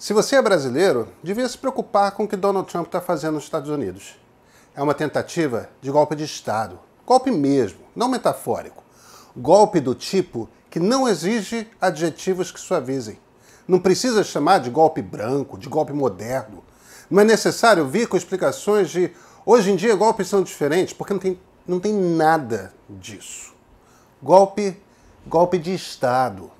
Se você é brasileiro, devia se preocupar com o que Donald Trump está fazendo nos Estados Unidos. É uma tentativa de golpe de Estado. Golpe mesmo, não metafórico. Golpe do tipo que não exige adjetivos que suavizem. Não precisa chamar de golpe branco, de golpe moderno. Não é necessário vir com explicações de hoje em dia golpes são diferentes, porque não tem, não tem nada disso. Golpe, golpe de Estado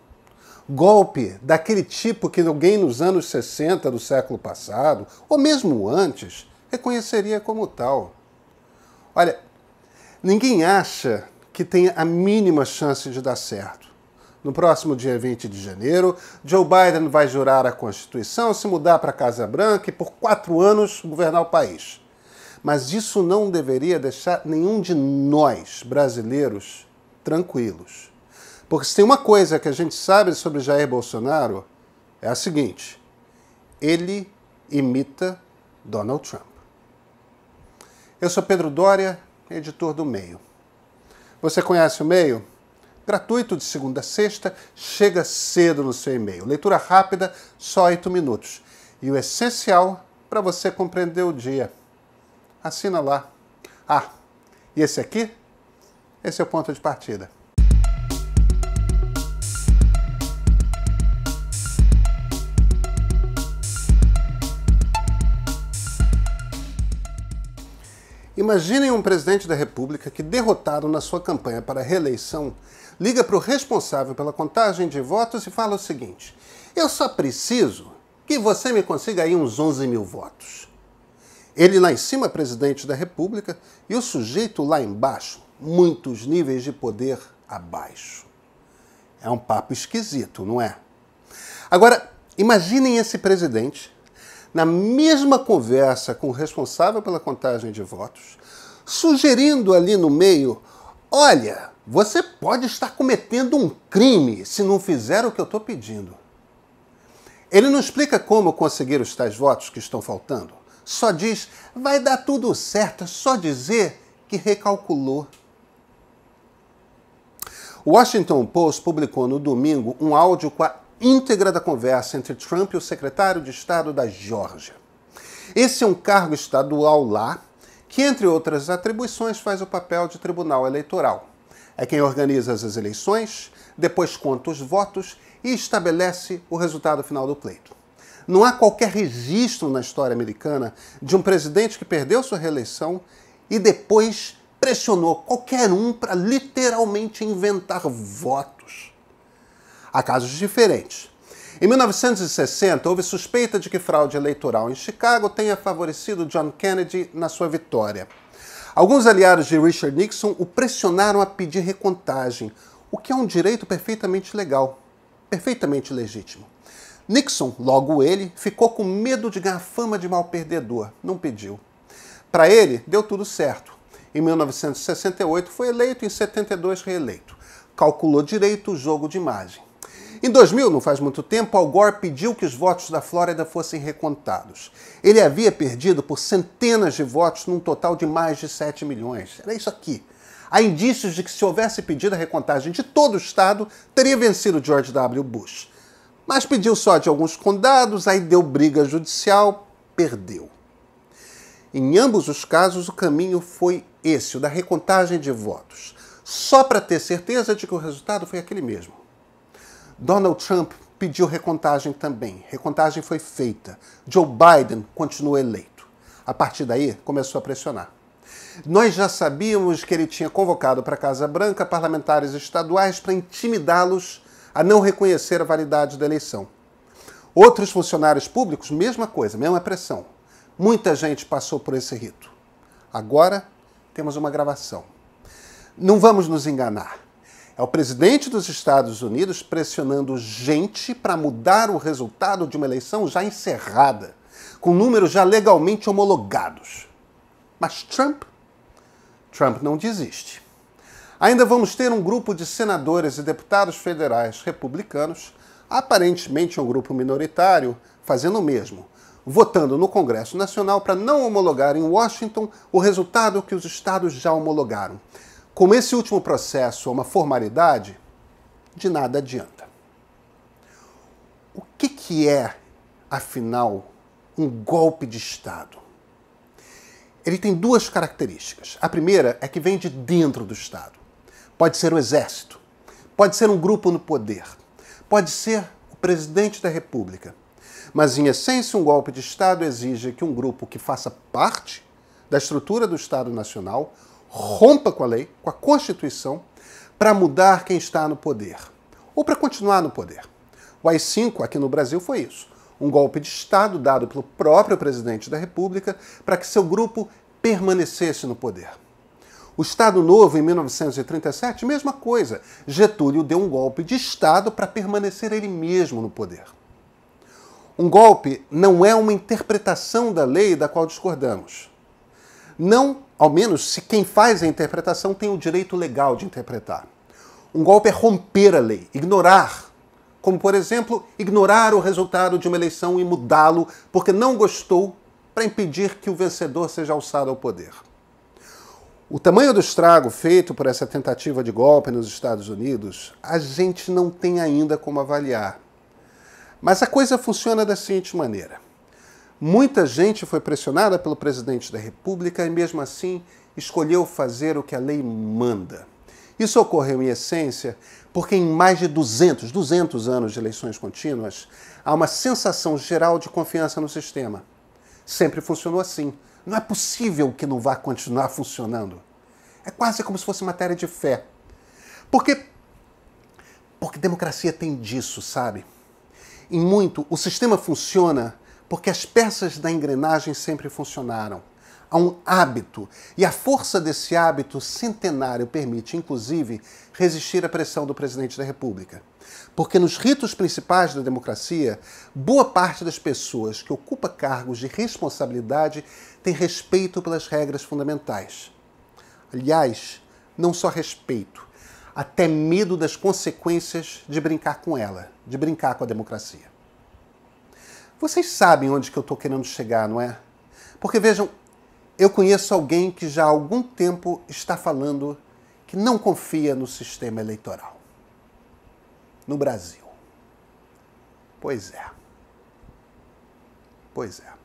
golpe daquele tipo que alguém nos anos 60 do século passado, ou mesmo antes, reconheceria como tal. Olha, ninguém acha que tenha a mínima chance de dar certo. No próximo dia 20 de janeiro, Joe Biden vai jurar a Constituição, se mudar para a Casa Branca e, por quatro anos, governar o país. Mas isso não deveria deixar nenhum de nós, brasileiros, tranquilos. Porque se tem uma coisa que a gente sabe sobre Jair Bolsonaro, é a seguinte: ele imita Donald Trump. Eu sou Pedro Dória, editor do Meio. Você conhece o Meio? Gratuito de segunda a sexta, chega cedo no seu e-mail. Leitura rápida, só oito minutos. E o essencial para você compreender o dia. Assina lá. Ah, e esse aqui? Esse é o ponto de partida. Imaginem um presidente da República que, derrotado na sua campanha para a reeleição, liga para o responsável pela contagem de votos e fala o seguinte: Eu só preciso que você me consiga aí uns 11 mil votos. Ele lá em cima é presidente da República e o sujeito lá embaixo, muitos níveis de poder abaixo. É um papo esquisito, não é? Agora, imaginem esse presidente na mesma conversa com o responsável pela contagem de votos, sugerindo ali no meio: olha, você pode estar cometendo um crime se não fizer o que eu estou pedindo. Ele não explica como conseguir os tais votos que estão faltando. Só diz, vai dar tudo certo, é só dizer que recalculou. O Washington Post publicou no domingo um áudio com a íntegra da conversa entre Trump e o secretário de Estado da Geórgia. Esse é um cargo estadual lá que, entre outras atribuições, faz o papel de tribunal eleitoral. É quem organiza as eleições, depois conta os votos e estabelece o resultado final do pleito. Não há qualquer registro na história americana de um presidente que perdeu sua reeleição e depois pressionou qualquer um para literalmente inventar votos. Há casos diferentes. Em 1960, houve suspeita de que fraude eleitoral em Chicago tenha favorecido John Kennedy na sua vitória. Alguns aliados de Richard Nixon o pressionaram a pedir recontagem, o que é um direito perfeitamente legal, perfeitamente legítimo. Nixon, logo ele, ficou com medo de ganhar fama de mal perdedor, não pediu. Para ele, deu tudo certo. Em 1968 foi eleito e em 72 reeleito. Calculou direito o jogo de imagem. Em 2000, não faz muito tempo, Al Gore pediu que os votos da Flórida fossem recontados. Ele havia perdido por centenas de votos num total de mais de 7 milhões. Era isso aqui. Há indícios de que se houvesse pedido a recontagem de todo o estado, teria vencido George W. Bush. Mas pediu só de alguns condados, aí deu briga judicial, perdeu. Em ambos os casos, o caminho foi esse, o da recontagem de votos, só para ter certeza de que o resultado foi aquele mesmo. Donald Trump pediu recontagem também. Recontagem foi feita. Joe Biden continuou eleito. A partir daí, começou a pressionar. Nós já sabíamos que ele tinha convocado para a Casa Branca parlamentares estaduais para intimidá-los a não reconhecer a validade da eleição. Outros funcionários públicos, mesma coisa, mesma pressão. Muita gente passou por esse rito. Agora temos uma gravação. Não vamos nos enganar. É o presidente dos Estados Unidos pressionando gente para mudar o resultado de uma eleição já encerrada, com números já legalmente homologados. Mas Trump? Trump não desiste. Ainda vamos ter um grupo de senadores e deputados federais republicanos, aparentemente um grupo minoritário, fazendo o mesmo, votando no Congresso Nacional para não homologar em Washington o resultado que os estados já homologaram. Como esse último processo é uma formalidade, de nada adianta. O que, que é, afinal, um golpe de Estado? Ele tem duas características. A primeira é que vem de dentro do Estado. Pode ser o exército, pode ser um grupo no poder, pode ser o presidente da República. Mas, em essência, um golpe de Estado exige que um grupo que faça parte da estrutura do Estado Nacional rompa com a lei, com a Constituição, para mudar quem está no poder ou para continuar no poder. O AI-5 aqui no Brasil foi isso. Um golpe de Estado dado pelo próprio presidente da República para que seu grupo permanecesse no poder. O Estado Novo, em 1937, mesma coisa. Getúlio deu um golpe de Estado para permanecer ele mesmo no poder. Um golpe não é uma interpretação da lei da qual discordamos não, ao menos se quem faz a interpretação tem o direito legal de interpretar. Um golpe é romper a lei, ignorar. Como, por exemplo, ignorar o resultado de uma eleição e mudá-lo porque não gostou para impedir que o vencedor seja alçado ao poder. O tamanho do estrago feito por essa tentativa de golpe nos Estados Unidos, a gente não tem ainda como avaliar. Mas a coisa funciona da seguinte maneira. Muita gente foi pressionada pelo presidente da República e, mesmo assim, escolheu fazer o que a lei manda. Isso ocorreu, em essência, porque em mais de 200, 200 anos de eleições contínuas, há uma sensação geral de confiança no sistema. Sempre funcionou assim. Não é possível que não vá continuar funcionando. É quase como se fosse matéria de fé. Porque porque democracia tem disso, sabe? Em muito o sistema funciona porque as peças da engrenagem sempre funcionaram. Há um hábito, e a força desse hábito centenário permite, inclusive, resistir à pressão do presidente da República. Porque nos ritos principais da democracia, boa parte das pessoas que ocupa cargos de responsabilidade tem respeito pelas regras fundamentais. Aliás, não só respeito, até medo das consequências de brincar com ela, de brincar com a democracia. Vocês sabem onde que eu estou querendo chegar, não é? Porque vejam, eu conheço alguém que já há algum tempo está falando que não confia no sistema eleitoral no Brasil. Pois é. Pois é.